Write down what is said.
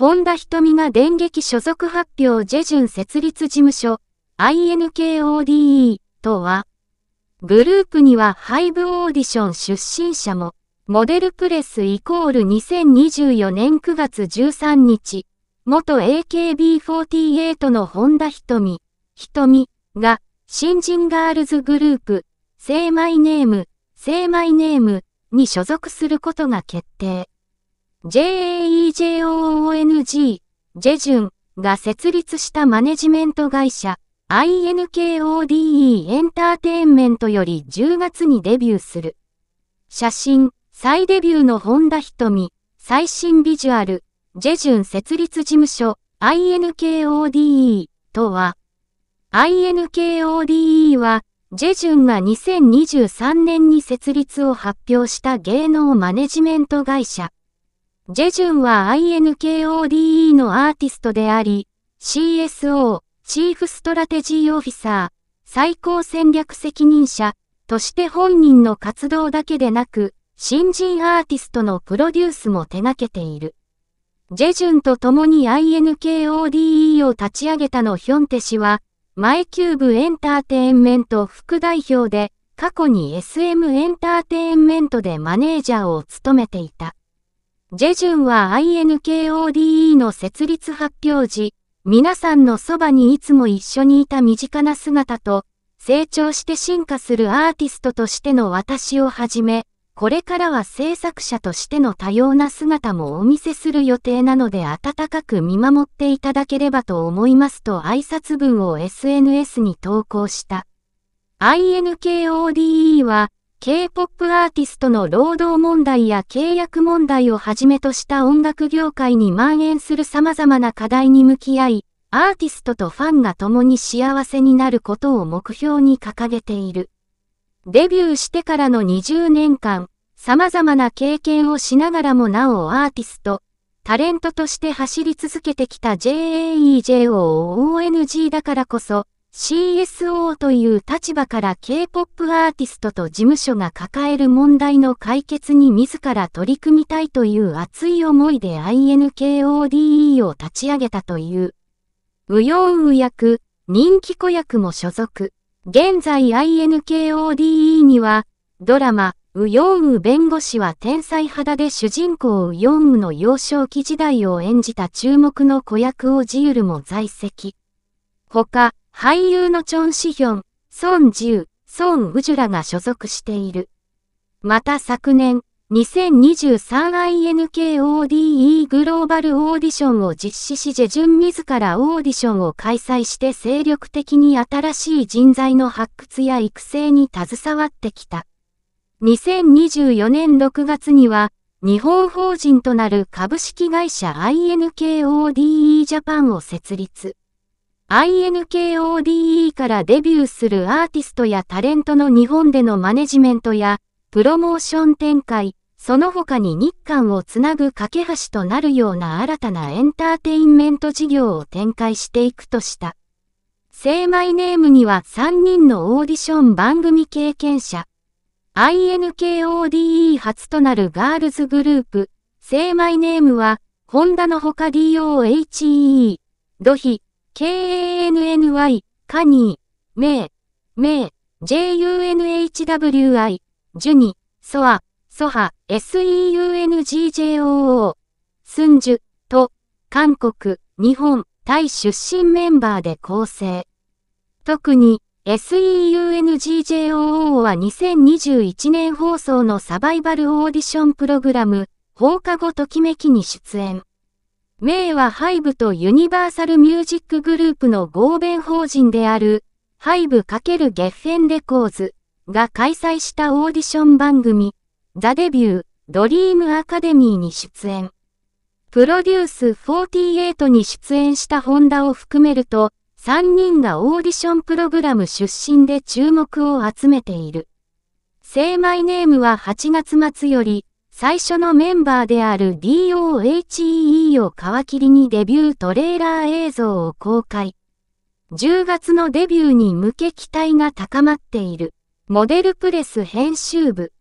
本田瞳が電撃所属発表ジェジュン設立事務所 INKODE とは、グループにはハイブオーディション出身者も、モデルプレスイコール2024年9月13日、元 AKB48 の本田瞳、瞳が、新人ガールズグループ、Say My Name、Say My Name に所属することが決定。JAEJOONG、ジェジュンが設立したマネジメント会社、INKODE エンターテインメントより10月にデビューする。写真、再デビューの本田瞳、最新ビジュアル、ジェジュン設立事務所、INKODE とは、INKODE は、ジェジュンが2023年に設立を発表した芸能マネジメント会社。ジェジュンは INKODE のアーティストであり、CSO、チーフストラテジーオフィサー、最高戦略責任者、として本人の活動だけでなく、新人アーティストのプロデュースも手掛けている。ジェジュンと共に INKODE を立ち上げたのヒョンテ氏は、マイキューブエンターテインメント副代表で、過去に SM エンターテインメントでマネージャーを務めていた。ジェジュンは INKODE の設立発表時、皆さんのそばにいつも一緒にいた身近な姿と、成長して進化するアーティストとしての私をはじめ、これからは制作者としての多様な姿もお見せする予定なので温かく見守っていただければと思いますと挨拶文を SNS に投稿した。INKODE は、K-POP アーティストの労働問題や契約問題をはじめとした音楽業界に蔓延する様々な課題に向き合い、アーティストとファンが共に幸せになることを目標に掲げている。デビューしてからの20年間、様々な経験をしながらもなおアーティスト、タレントとして走り続けてきた JAEJOONG だからこそ、CSO という立場から K-POP アーティストと事務所が抱える問題の解決に自ら取り組みたいという熱い思いで INKODE を立ち上げたという。ウヨウウ役、人気子役も所属。現在 INKODE には、ドラマ、ウヨウウ弁護士は天才肌で主人公ウヨウウの幼少期時代を演じた注目の子役をジウルも在籍。他、俳優のチョン・シヒョン、ソン・ジュー、ソン・ウジュラが所属している。また昨年、2023INKODE グローバルオーディションを実施し、ジェジュン自らオーディションを開催して精力的に新しい人材の発掘や育成に携わってきた。2024年6月には、日本法人となる株式会社 INKODE ジャパンを設立。INKODE からデビューするアーティストやタレントの日本でのマネジメントや、プロモーション展開、その他に日韓をつなぐ架け橋となるような新たなエンターテインメント事業を展開していくとした。聖マイネームには3人のオーディション番組経験者、INKODE 初となるガールズグループ、聖マイネームは、ホンダのほか DOHE、ドヒ、KNNY a、カニー、メイ、メイ、JUNHWI、ジュニ、ソア、ソハ、SEUNGJOO、スンジュ、と、韓国、日本、タイ出身メンバーで構成。特に、SEUNGJOO は2021年放送のサバイバルオーディションプログラム、放課後ときめきに出演。名はハイブとユニバーサルミュージックグループの合弁法人である、ハイブ×ゲッフェンレコーズが開催したオーディション番組、ザ・デビュー、ドリームアカデミーに出演。プロデュース48に出演したホンダを含めると、3人がオーディションプログラム出身で注目を集めている。イマイネームは8月末より、最初のメンバーである DOHEE を皮切りにデビュートレーラー映像を公開。10月のデビューに向け期待が高まっている。モデルプレス編集部。